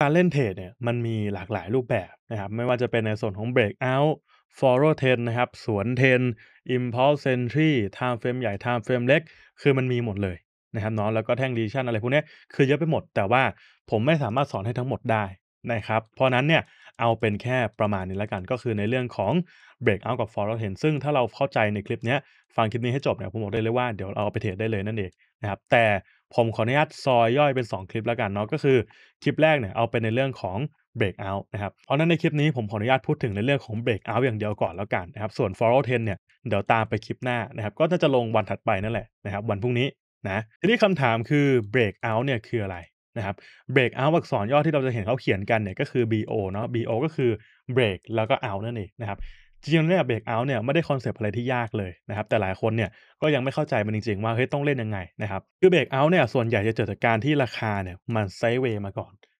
การเล่นเทรดเนี่ยมันมีหลากหลายรูปแบบนะครับ ไม่ว่าจะเป็นในส่วนของ breakout follow t e n นะครับสวน t ท e n impulse entry time frame ใหญ่ time frame เล็ก คือมันมีหมดเลยนะครับเนาะแล้วก็แท่ง d ีช i s i o อะไรพวกนี้คือเยอะไปหมด แต่ว่าผมไม่สามารถสอนให้ทั้งหมดได้นะครับเพราะนั้นเนี่ย เอาเป็นแค่ประมาณนี้แล้วกัน ก็คือในเรื่องของ breakout กับ follow t e n ซึ่งถ้าเราเข้าใจในคลิปนี้ฟังคลิปนี้ให้จบเนี่ยผมบอกได้เลยว่าเดี๋ยวเราเอาไปเทรดได้เลยนั่นเองนะครับแต่ผมขออนุญาตซอยย่อยเป็น 2 คลิปแล้วกันเนาะก็คือคลิปแรกเนี่ยเอาเป็นในเรื่องของ breakout นะครับเพราะนั้นในคลิปนี้ผมขออนุญาตพูดถึงในเรื่องของ breakout อย่างเดียวก่อนแล้วกันนะครับส่วน follow ทนเนี่ยเดี๋ยวตามไปคลิปหน้านะครับก็จะลงวันถัดไปนั่นแหละนะครับวันพรุ่งนี้นะทีนี้คำถามคือ breakout เนี่ยคืออะไรนะครับ breakout อักษรย่อที่เราจะเห็นเขาเขียนกันเนี่ยก็คือ bo เนาะ bo ก็คือเบรกแล้วก็เอานั่นเองนะครับจริงๆเนี่ยเบรกเอาเนี่ย ไม่ได้คอนเซปต์อะไรที่ยากเลยนะครับ แต่หลายคนเนี่ย ก็ยังไม่เข้าใจมันจริงๆ ว่า เฮ้ยต้องเล่นยังไงนะครับ คือเบรกเอาเนี่ย ส่วนใหญ่จะเกิดจากการที่ราคาเนี่ย มันไซด์เวย์มาก่อน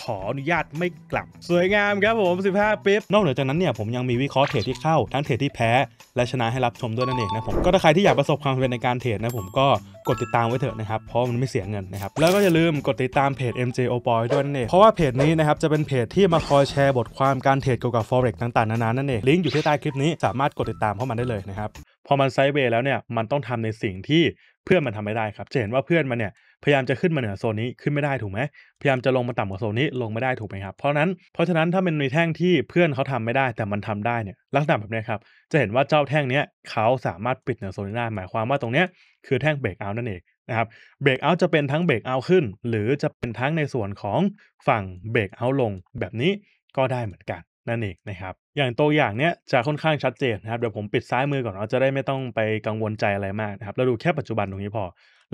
ขออนุญาตไม่กลับ สวยงามครับผม 15ปิ๊บนอกเหนือจากนั้นเนี่ย ผมยังมีวิเคราะห์เทรดที่เข้า ทั้งเทรดที่แพ้ และชนะให้รับชมด้วยนั่นเองนะผม ก็ถ้าใครที่อยากประสบความสำเร็จในการเทรดนะผมก็กดติดตามไว้เถอะนะครับ เพราะมันไม่เสียเงินนะครับ แล้วก็อย่าลืมกดติดตามเพจ MJ o p o y ด้วยนั่นเอง เพราะว่าเพจนี้นะครับจะเป็นเพจที่มาคอยแชร์บทความการเทรดเกี่ยวกับ forex ต่าง ๆ นานา นั่นเอง ลิงก์อยู่ที่ใต้คลิปนี้สามารถกดติดตามเข้ามาได้เลยนะครับ พอมันไซด์เวย์แล้วเนี่ยมันต้องทำในสิ่งที่เพื่อนมันทำไม่ได้ครับ จะเห็นว่าเพื่อนมันเนี่ยพยายามจะขึ้นมาเหนือโซนนี้ขึ้นไม่ได้ถูกไหมพยายามจะลงมาต่ำกว่าโซนนี้ลงไม่ได้ถูกไหมครับเพราะนั้นเพราะฉะนั้นถ้าเป็นมีแท่งที่เพื่อนเขาทำไม่ได้ แต่มันทำได้เนี่ยลักษณะแบบนี้ครับจะเห็นว่าเจ้าแท่งเนี้ยเขาสามารถปิดเหนือโซนนี้ได้หมายความว่าตรงเนี้ยคือแท่งเบรกเอาท์นั่นเองนะครับเบรกเอาท์จะเป็นทั้งเบรกเอาท์ขึ้น หรือจะเป็นทั้งในส่วนของฝั่งเบรกเอาท์ลงแบบนี้ก็ได้เหมือนกันนั่นเองนะครับ อย่างตัวอย่างเนี้ยจะค่อนข้างชัดเจนนะครับ เดี๋ยวผมปิดซ้ายมือก่อนเราจะได้ไม่ต้องไปกังวลใจอะไรมากนะครับ เราดูแค่ปัจจุบันตรงนี้พอ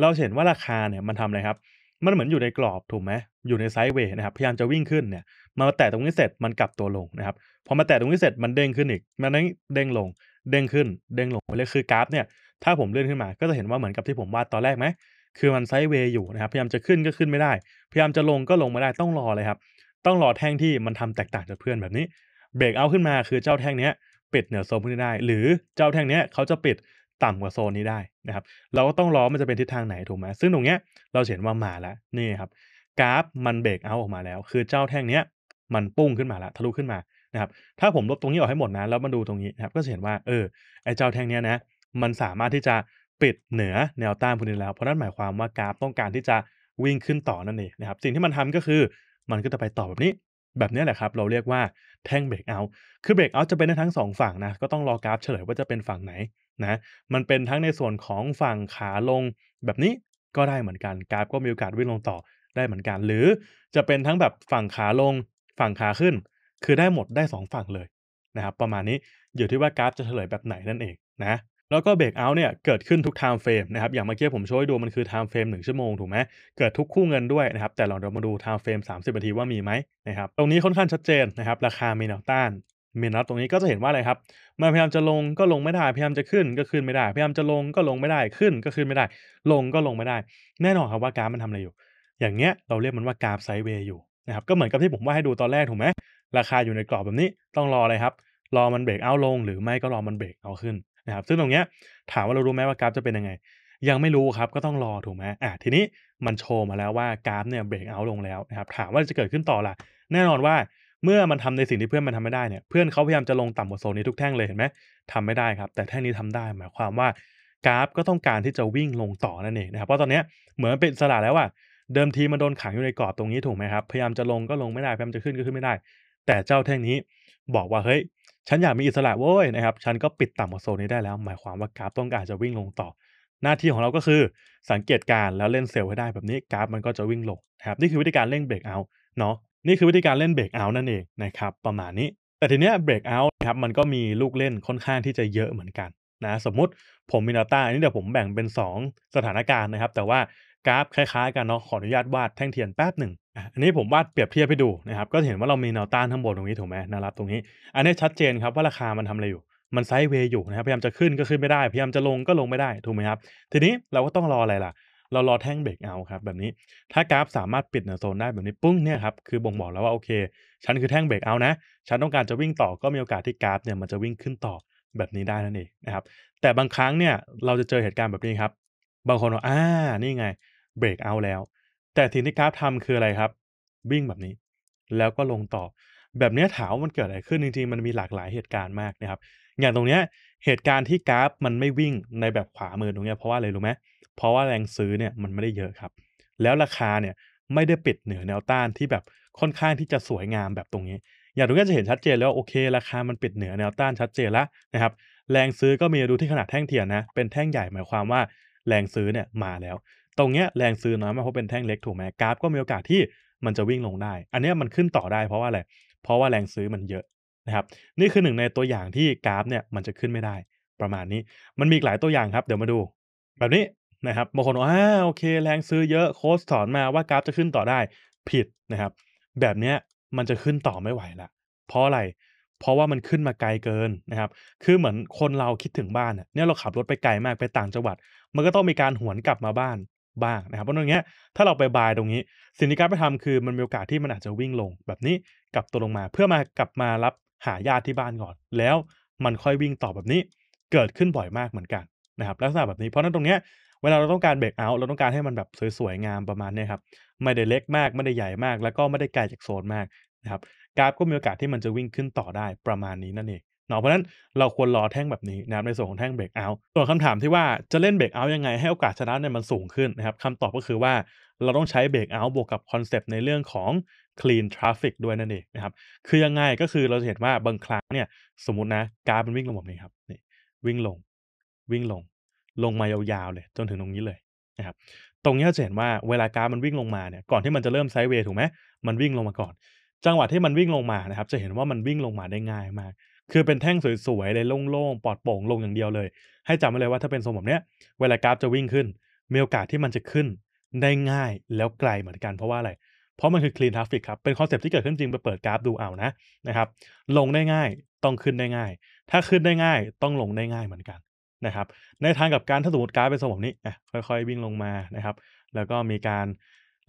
เราเห็นว่าราคาเนี่ย มันทำอะไรครับ มันเหมือนอยู่ในกรอบถูกไหมอยู่ในไซด์เวย์นะครับ พยายามจะวิ่งขึ้นเนี่ย มาแตะตรงนี้เสร็จมันกลับตัวลงนะครับ พอมาแตะตรงนี้เสร็จมันเด้งขึ้นอีกมันเด้งลง เด้งขึ้น เด้งลงเลยคือกราฟเนี่ย ถ้าผมเลื่อนขึ้นมา ก็จะเห็นว่าเหมือนกับที่ผมวาดตอนแรกไหม คือมันไซด์เวย์อยู่นะครับ พยายามจะขึ้นก็ขึ้นไม่ได้ พยายามจะลงก็ลงไม่ได้ต้องรอเลยครับต้องรอแท่งที่มันทำแตกต่างจากเพื่อนแบบนี้เบรกเอาขึ้นมาคือเจ้าแท่งเนี้ย ปิดเหนือโซนนี้ได้ หรือเจ้าแท่งเนี้ยเขาจะปิดต่ำกว่าโซนนี้ได้นะครับเราก็ต้องรอมันจะเป็นทิศทางไหนถูกไหมซึ่งตรงเนี้ยเราเห็นว่ามาแล้วนี่ครับกราฟมันเบรกเอาออกมาแล้ว คือเจ้าแท่งเนี้ยมันปุ้งขึ้นมาแล้วทะลุขึ้นมานะครับถ้าผมลบตรงนี้ออกให้หมดนะแล้วมาดูตรงนี้นะครับก็จะเห็นว่า เออไอเจ้าแท่งเนี้ยนะมันสามารถที่จะปิดเหนือแนวต้านพื้นี้แล้ว เพราะนั่นหมายความว่ากราฟต้องการที่จะวิ่งขึ้นต่อนั่นเองนะครับสิ่งที่มันทำก็คือมันก็จะไปต่อแบบนี้ แบบนี้แหละครับ เราเรียกว่าแท่งเบรกเอาท์คือเบรกเอาท์จะเป็นได้ทั้ง 2 ฝั่งนะ ก็ต้องรอกราฟเฉลยว่าจะเป็นฝั่งไหนนะ มันเป็นทั้งในส่วนของฝั่งขาลง แบบนี้ก็ได้เหมือนกัน กราฟก็มีโอกาสวิ่งลงต่อได้เหมือนกัน หรือ จะเป็นทั้งแบบฝั่งขาลง ฝั่งขาขึ้น คือได้หมดได้2ฝั่งเลยนะครับ ประมาณนี้ อยู่ที่ว่ากราฟจะเฉลยแบบไหนนั่นเองนะแล้วก็เบรกเอาท์เนี่ยเกิดขึ้นทุกไทม์เฟรมนะครับ อย่างเมื่อกี้ผมช่วยดูมันคือไทม์เฟรมหนึ่งชั่วโมงถูกไหมเกิดทุกคู่เงินด้วยนะครับ แต่เราเรามาดูไทม์เฟรม30นาทีว่ามีไหมนะครับตรงนี้ค่อนข้างชัดเจนนะครับราคามีแนวต้านเมนัสตรงนี้ก็จะเห็นว่าอะไรครับมัพยายามจะลงก็ลงไม่ได้พยายามจะขึ้นก็ขึ้นไม่ได้พยายามจะลงก็ลงไม่ได้ขึ้นก็ขึ้นไม่ได้ ลงก็ลงไม่ได้ แน่นอนครับว่ากราฟมันทำอะไรอยู่ อย่างเงี้ยเราเรียกมันว่ากราฟไซด์เวย์อยู่นะครับก็เหมือนกับที่ผมว่าให้ดูตอนแรกถูกไหมราคาอยู่ในกรอบแบบนี้ต้องรออะไรครับรอมันเบรกเอาลงหรือไม่ก็รอมันเบรกเอาขึ้นะครับซึ่งตรงเนี้ยถามว่าเรารู้ไหมว่ากราฟจะเป็นยังไง ยังไม่รู้ครับก็ต้องรอถูกไหมอ่ะทีนี้มันโชว์มาแล้วว่ากราฟเนี่ยเบรกเอาลงแล้วนะครับถามว่าจะเกิดขึ้นต่อล่ะ แน่นอนว่าเมื่อมันทำในสิ่งที่เพื่อนมันทำไม่ได้เนี่ยเพื่อนเขาพยายามจะลงต่ำกว่าโซนนี้ทุกแท่งเลยเห็นไหมทำไม่ได้ครับ แต่แท่งนี้ทำได้หมายความว่ากราฟก็ต้องการที่จะวิ่งลงต่อนั่นเองนะครับเพราะตอนนี้เหมือนเป็นสลาแล้วว่าเดิมทีมันโดนขังอยู่ในกรอบตรงนี้ถูกไหมครับพยายามจะลงก็ลงไม่ได้พยายามจะขึ้นก็ขึ้นไม่ได้ แต่เจ้าแท่งนี้บอกว่าเฮ้ยฉันอยากมีอิสระโว้ยนะครับ ฉันก็ปิดต่ำกว่าโซนนี้ได้แล้ว หมายความว่ากราฟต้องการจะวิ่งลงต่อ หน้าที่ของเราก็คือสังเกตการแล้วเล่นเซลลให้ได้แบบนี้กราฟมันก็จะวิ่งลงนะครับ นี่คือวิธีการเล่นเบรกเอาเนาะนี่คือวิธีการเล่นเบรกเอานั่นเองนะครับประมาณนี้ แต่ทีเนี้ยเบรกเอาครับมันก็มีลูกเล่นค่อนข้างที่จะเยอะเหมือนกันนะสมมติผมมีดาต้าอันนี้เดี๋ยวผมแบ่งเป็น2สถานการณ์นะครับแต่ว่ากราฟคล้ายๆกันเนาะขออนุญาตวาดแท่งเทียนแป๊บหนึ่งอันนี้ผมวาดเปรียบเทียบให้ดูนะครับก็เห็นว่าเรามีแนวต้านทั้งบนตรงนี้ถูกไหมแนวรับตรงนี้ อันนี้ชัดเจนครับว่าราคามันทำอะไรอยู่ มันไซด์เวย์อยู่นะครับพยายามจะขึ้นก็ขึ้นไม่ได้พยายามจะลงก็ลงไม่ได้ถูกไหมครับทีนี้เราก็ต้องรออะไรล่ะเรารอแท่งเบรกเอาครับแบบนี้ถ้ากราฟสามารถปิดเหนือโซนได้แบบนี้ปุ้งเนี่ยครับคือบ่งบอกแล้วว่าโอเค ฉันคือแท่งเบรกเอานะฉันต้องการจะวิ่งต่อก็มีโอกาสที่กราฟเนี่ยมันจะวิ่งขึ้นต่อแบบนี้ได้นั่นเองนะครับแต่บางครั้งเนี่ยเราจะเจอเหตุการณ์แบบนี้ครับบางคนบอกอ่านี่ไงเบรกเอาแล้ว แต่สิ่งที่กราฟทำคืออะไรครับ วิ่งแบบนี้ แล้วก็ลงต่อ แบบนี้ถามว่ามันเกิดอะไรขึ้นจริงๆมันมีหลากหลายเหตุการณ์มากนะครับอย่างตรงเนี้ยเหตุการณ์ที่กราฟมันไม่วิ่งในแบบขวามือตรงเนี้ยเพราะว่าอะไรรู้ไหมเพราะว่าแรงซื้อเนี่ยมันไม่ได้เยอะครับ แล้วราคาเนี่ยไม่ได้ปิดเหนือแนวต้านที่แบบค่อนข้างที่จะสวยงามแบบตรงนี้ อย่างตรงนี้จะเห็นชัดเจนแล้วโอเคราคามันปิดเหนือแนวต้านชัดเจนแล้วนะครับแรงซื้อก็มีดูที่ขนาดแท่งเทียนนะ เป็นแท่งใหญ่หมายความว่าแรงซื้อเนี่ยมาแล้ว ตรงเนี้ยแรงซื้อน้อยมากเพราะเป็นแท่งเล็กถูกไหมกราฟ ก็มีโอกาสที่มันจะวิ่งลงได้ อันนี้มันขึ้นต่อได้เพราะว่าอะไร เพราะว่าแรงซื้อมันเยอะนะครับ นี่คือหนึ่งในตัวอย่างที่กราฟเนี่ยมันจะขึ้นไม่ได้ ประมาณนี้มันมีหลายตัวอย่างครับเดี๋ยวมาดู แบบนี้นะครับบางคนว่าโอเค แรงซื้อเยอะโค้ชสอนมาว่ากราฟจะขึ้นต่อได้ผิดนะครับ แบบเนี้ยมันจะขึ้นต่อไม่ไหวละ เพราะอะไรเพราะว่ามันขึ้นมาไกลเกินนะครับ คือเหมือนคนเราคิดถึงบ้านเนี่ยเราขับรถไปไกลมากไปต่างจังหวัด มันก็ต้องมีการหวนกลับมาบ้านบ้างนะครับเพราะตรงเนี้ยถ้าเราไปบายตรงนี้ สิ่งที่การไปทำคือมันมีโอกาสที่มันอาจจะวิ่งลงแบบนี้กลับตัวลงมา เพื่อมากลับมารับหาญาติที่บ้านก่อน แล้วมันค่อยวิ่งต่อแบบนี้เกิดขึ้นบ่อยมากเหมือนกันนะครับลักษณะแบบนี้เพราะนั้นตรงเนี้ยเวลาเราต้องการเบรกเอาเราต้องการให้มันแบบสวยๆงามประมาณนี้ครับไม่ได้เล็กมากไม่ได้ใหญ่มาก แล้วก็ไม่ได้ไกลจากโซนมากนะครับกราฟก็มีโอกาสที่มันจะวิ่งขึ้นต่อได้ประมาณนี้นั่นเองเนาะเพราะนั้นเราควรรอแท่งแบบนี้นะในส่วนของแท่งเบรกเอาส่วนคำถามที่ว่าจะเล่นเบรกเอายังไงให้โอกาสชนะเนี่ยมันสูงขึ้นนะครับคำตอบก็คือว่าเราต้องใช้เบรกเอาบวกกับคอนเซปต์ในเรื่องของ clean traffic ด้วยนั่นเองนะครับคือยังไงก็คือเราจะเห็นว่าบางครั้งเนี่ย สมมตินะกราฟมันวิ่งลงแบบนี้ครับนี่วิ่งลง วิ่งลงลงมายาวๆเลยจนถึงตรงนี้เลยนะครับตรงนี้จะเห็นว่าเวลากราฟมันวิ่งลงมาเนี่ยก่อนที่มันจะเริ่มไซด์เวย์ถูกไหมมันวิ่งลงมาก่อนจังหวะที่มันวิ่งลงมานะครับจะเห็นว่ามันวิ่งลงมาได้ง่ายมาก คือเป็นแท่งสวยๆเลยโล่งๆปลอดโปร่งลงอย่างเดียวเลย ให้จำไว้เลยว่าถ้าเป็นทรงแบบเนี้ยเวลากราฟจะวิ่งขึ้น มีโอกาสที่มันจะขึ้นได้ง่ายแล้วไกลเหมือนกันเพราะว่าอะไร เพราะมันคือ clean traffic ครับ เป็นคอนเซ็ปที่เกิดขึ้นจริงไปเปิดกราฟดูเอานะนะครับ ลงได้ง่ายต้องขึ้นได้ง่าย ถ้าขึ้นได้ง่ายต้องลงได้ง่ายเหมือนกันนะครับ ในทางกับการถ้าสมมติกราฟเป็นทรงแบบนี้อ่ะค่อยๆวิ่งลงมานะครับ แล้วก็มีการ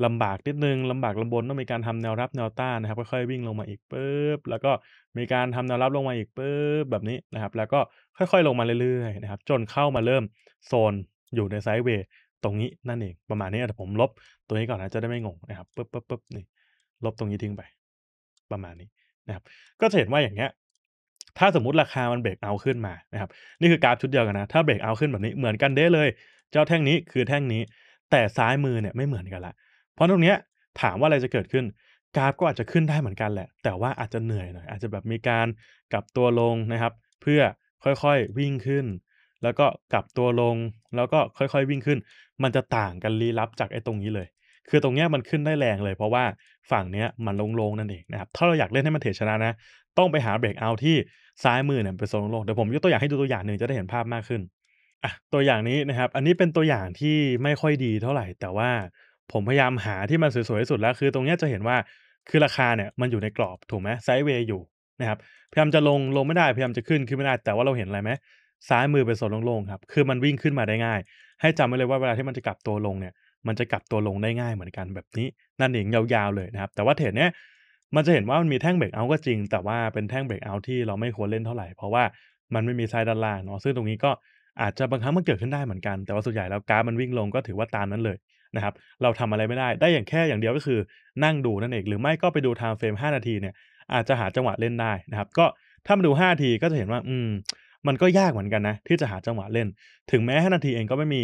ลำบากนิดนึงลำบากลำบนต้องมีการทำแนวรับแนวต้านนะครับ ค่อยๆวิ่งลงมาอีกปุ๊บ แล้วก็มีการทำแนวรับลงมาอีกปุ๊บแบบนี้นะครับ แล้วก็ค่อยๆ ลงมาเรื่อยๆนะครับ จนเข้ามาเริ่มโซนอยู่ในไซด์เวย์ ตรงนี้นั่นเอง ประมาณนี้แต่ผมลบตัวนี้ก่อนนะ จะได้ไม่งงนะครับปุ๊บปุ๊บปุ๊บนี่ ลบตรงนี้ทิ้งไป ประมาณนี้นะครับ ก็จะเห็นว่าอย่างเงี้ย ถ้าสมมติราคามันเบรกเอาขึ้นมานะครับ นี่คือกราฟชุดเดียวกันนะ ถ้าเบรกเอาขึ้นแบบนี้เหมือนกันได้เลย เจ้าแท่งนี้คือแท่งนี้ แต่ซ้ายมือเนี่ยไม่เหมือนกันละพราะตรงเนี้ยถามว่าอะไรจะเกิดขึ้นกราฟก็อาจจะขึ้นได้เหมือนกันแหละ แต่ว่าอาจจะเหนื่อยหน่อยอาจจะแบบมีการกลับตัวลงนะครับ เพื่อค่อยๆ วิ่งขึ้น แล้วก็กลับตัวลง แล้วก็ค่อยๆวิ่งขึ้น มันจะต่างกันลี้ลับจากไอ้ตรงนี้เลย คือตรงเนี้ยมันขึ้นได้แรงเลย เพราะว่าฝั่งเนี้ยมันลงลงนั่นเองนะครับ ถ้าเราอยากเล่นให้มันเทชนะนะ ต้องไปหาเบรกเอา ที่ซ้ายมือเนี่ยไปโซนลงเดี๋ยวผม ยกตัวอย่างให้ดูตัวอย่างหนึ่งจะได้เห็นภาพมากขึ้น อ่ะตัวอย่างนี้นะครับ อันนี้เป็นตัวอย่างที่ไม่ค่อยดีเท่าไหร่ แต่ว่าผมพยายามหาที่มันสวยๆที่สุดแล้ว คือตรงนี้จะเห็นว่าคือราคาเนี่ยมันอยู่ในกรอบถูกไหมไซด์เวย์อยู่นะครับพยายามจะลงลงไม่ได้พยายามจะขึ้น ขึ้นไม่ได้แต่ว่าเราเห็นอะไรไหมซ้ายมือเป็นโซนโล่งๆครับ คือมันวิ่งขึ้นมาได้ง่าย ให้จำไว้เลยว่าเวลาที่มันจะกลับตัวลงเนี่ยมันจะกลับตัวลงได้ง่ายเหมือนกันแบบนี้นั่นเองยาวๆเลยนะครับแต่ว่าเทรดเนี้ยมันจะเห็นว่ามันมีแท่งเบรกเอาก็จริง แต่ว่าเป็นแท่งเบรกเอาที่เราไม่ควรเล่นเท่าไหร่เพราะว่ามันไม่มีไซด์ด้านล่างเนาะซึ่งตรงนี้ก็อาจจะบางครั้งมันเกิดขึ้นได้เหมือนกันแต่ว่าส่วนใหญ่แล้วกราฟมันวิ่งลงก็ถือว่าตามนั้นเลยนะครับเราทำอะไรไม่ได้ ได้อย่างแค่อย่างเดียวก็คือ นั่งดูนั่นเอง หรือไม่ก็ไปดูไทม์เฟรม 5 นาทีเนี่ยอาจจะหาจังหวะเล่นได้นะครับก็ถ้ามาดู 5 นาทีก็จะเห็นว่าอืมมันก็ยากเหมือนกันนะ ที่จะหาจังหวะเล่น ถึงแม้ 5 นาทีเองก็ไม่มี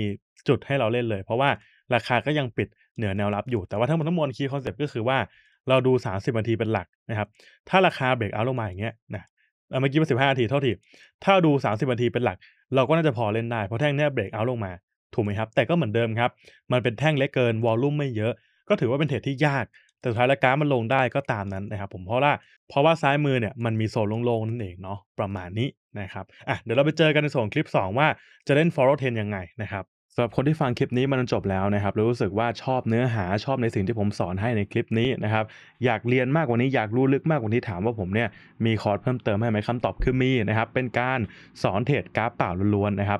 จุดให้เราเล่นเลย เพราะว่าราคาก็ยังปิดเหนือแนวรับอยู่แต่ว่าทั้งหมดทั้งมวลคีย์คอนเซ็ปต์ก็คือว่าเราดู 30 นาทีเป็นหลักนะครับถ้าราคาเบรกเอาลงมาอย่างเงี้ยนะเมื่อกี้มา็นสิบห้านาทีเท่าที่ถ้าดู 30 นาทีเป็นหลัก เราก็น่าจะพอเล่นได้เพราะแท่งเนี้ยเบรกเอาลงมาถูกไหมครับแต่ก็เหมือนเดิมครับ มันเป็นแท่งเล็กเกิน วอลลุ่มไม่เยอะ ก็ถือว่าเป็นเทรดที่ยาก แต่สุดท้ายแล้วกราฟมันลงได้ก็ตามนั้นนะครับผมเพราะว่าเพราะว่าซ้ายมือเนี่ยมันมีโซนโล่งๆ นั่นเองเนาะประมาณนี้นะครับอ่ะเดี๋ยวเราไปเจอกันในส่วนคลิป 2 ว่าจะเล่น follow 10ยังไงนะครับสำหรับคนที่ฟังคลิปนี้มันจบแล้วนะครับรู้สึกว่าชอบเนื้อหาชอบในสิ่งที่ผมสอนให้ในคลิปนี้นะครับ อยากเรียนมากกว่านี้อยากรู้ลึกมากกว่านี้ถามว่าผมเนี่ยมีคอร์สเพิ่มเติมให้ไหมคำตอบคือมีนะครับเป็นการสอนเทรดกราฟเปล่าล้วนๆนะครับ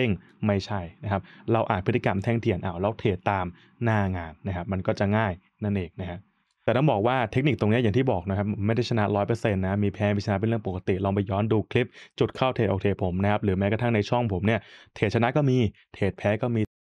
ด้งไม่ใช่นะครับ เราอ่านพฤติกรรมแท่งเทียนเอาเราเทรดตามหน้างานนะครับ มันก็จะง่ายนั่นเองนะฮะ แต่ต้องบอกว่าเทคนิคตรงนี้อย่างที่บอกนะครับไม่ได้ชนะ 100%นะ มีแพ้ มีชนะเป็นเรื่องปกติ ลองไปย้อนดูคลิปจุดเข้าเทรดออกเทรดผมนะครับ หรือแม้กระทั่งในช่องผมเนี่ย เทรดชนะก็มี เทรดแพ้ก็มี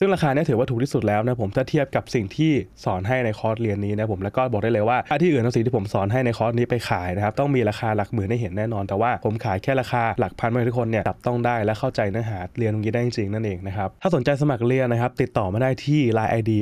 ซึ่งราคาเนี่ยถือว่าถูกที่สุดแล้วนะผมถ้าเทียบกับสิ่งที่สอนให้ในคอร์สเรียนนี้นะผมแล้วก็บอกได้เลยว่าที่อื่นั้งสิ่งที่ผมสอนให้ในคอร์สนี้ไปขายนะครับต้องมีราคาหลักหมื่นให้เห็นแน่นอน แต่ว่าผมขายแค่ราคาหลักพันให้ทุกคนเนี่ยจับต้องได้และเข้าใจเนื้อหาเรียนตรงนี้ได้จริงนั่นเองนะครับถ้าสนใจสมัครเรียนนะครับติดต่อมาได้ที่ Line ID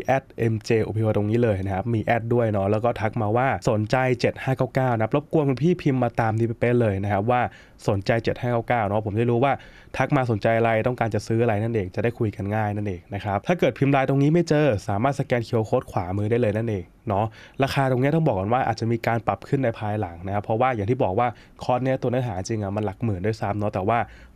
@mj o p ตรงนี้เลยนะครับมีแอดด้วยเนาะแล้วก็ทักมาว่าสนใจ7599นะรบกวนคุณพี่พิมพ์มาตามที่เป๊ะเลยนะครับว่าสนใจ7599เนาะผมได้รู้ว่าทักมาสนใจอะไรต้องการจะซื้ออะไรนั่นเอง จะได้คุยกันง่ายนั่นเองนะครับถ้าเกิดพิมพ์ลายตรงนี้ไม่เจอสามารถสแกนเคียวโค้ดขวามือได้เลยนั่นเองเนาะราคาตรงนี้ต้องบอกก่อนว่าอาจจะมีการปรับขึ้นในภายหลังนะครับ เพราะว่าอย่างที่บอกว่า คอร์สเนี้ยตัวเนื้อหาจริงอะมันหลักหมื่นด้วยซ้ำเนาะแต่ว่า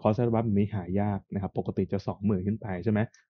คอร์สอรลบับมนี้หายากนะครับ ปกติจะ20,000ขึ้นไปใช่ไหม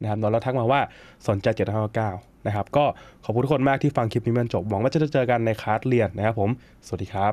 นะครับนนท์เราทักมาว่า สนใจ759นะครับ ก็ขอบคุณทุกคนมากที่ฟังคลิปนี้มันจบ หวังว่าจะเจอกันในคลาสเรียนนะครับผม สวัสดีครับ